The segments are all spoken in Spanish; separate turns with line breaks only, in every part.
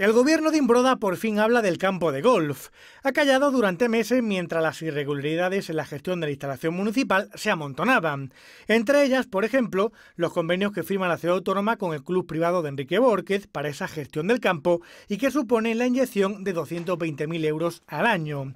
El gobierno de Imbroda por fin habla del campo de golf. Ha callado durante meses mientras las irregularidades en la gestión de la instalación municipal se amontonaban. Entre ellas, por ejemplo, los convenios que firma la ciudad autónoma con el club privado de Enrique Borquez para esa gestión del campo y que suponen la inyección de 220.000 euros al año.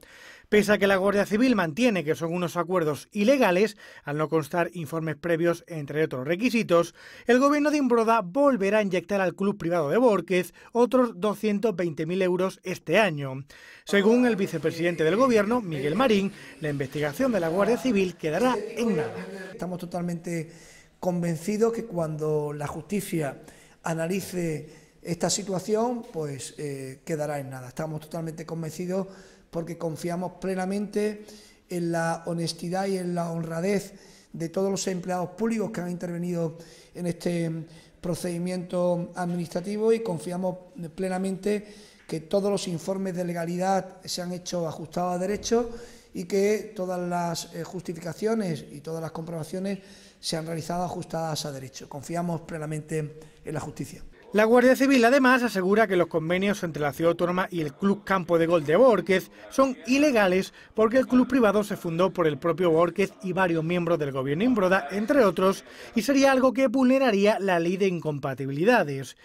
Pese a que la Guardia Civil mantiene que son unos acuerdos ilegales, al no constar informes previos, entre otros requisitos, el gobierno de Imbroda volverá a inyectar al club privado de Borquez otros 220.000 euros este año. Según el vicepresidente del
gobierno, Miguel Marín, la investigación de la Guardia Civil quedará en nada. Estamos totalmente convencidos que cuando la justicia analice esta situación pues eh, quedará en nada. Estamos totalmente convencidos porque confiamos plenamente en la honestidad y en la honradez de todos los empleados públicos que han intervenido en este procedimiento administrativo y confiamos plenamente que todos los informes de legalidad se han hecho ajustados a derecho y que todas las eh, justificaciones y todas las comprobaciones se han realizado ajustadas a derecho. Confiamos plenamente en la justicia.
La Guardia Civil además asegura que los convenios entre la ciudad autónoma y el Club Campo de Gol de Borges... son ilegales porque el club privado se fundó por el propio Borges y varios miembros del gobierno Imbroda, entre otros, y sería algo que vulneraría la ley de incompatibilidades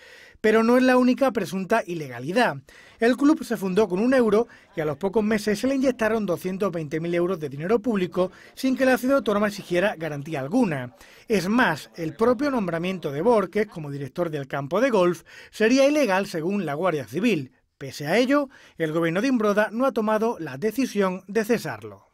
pero no es la única presunta ilegalidad. El club se fundó con un euro y a los pocos meses se le inyectaron 220.000 euros de dinero público sin que la ciudad autónoma exigiera garantía alguna. Es más, el propio nombramiento de Borges como director del campo de sería ilegal según la Guardia Civil. Pese a ello, el gobierno de Imbroda no ha tomado la decisión de cesarlo.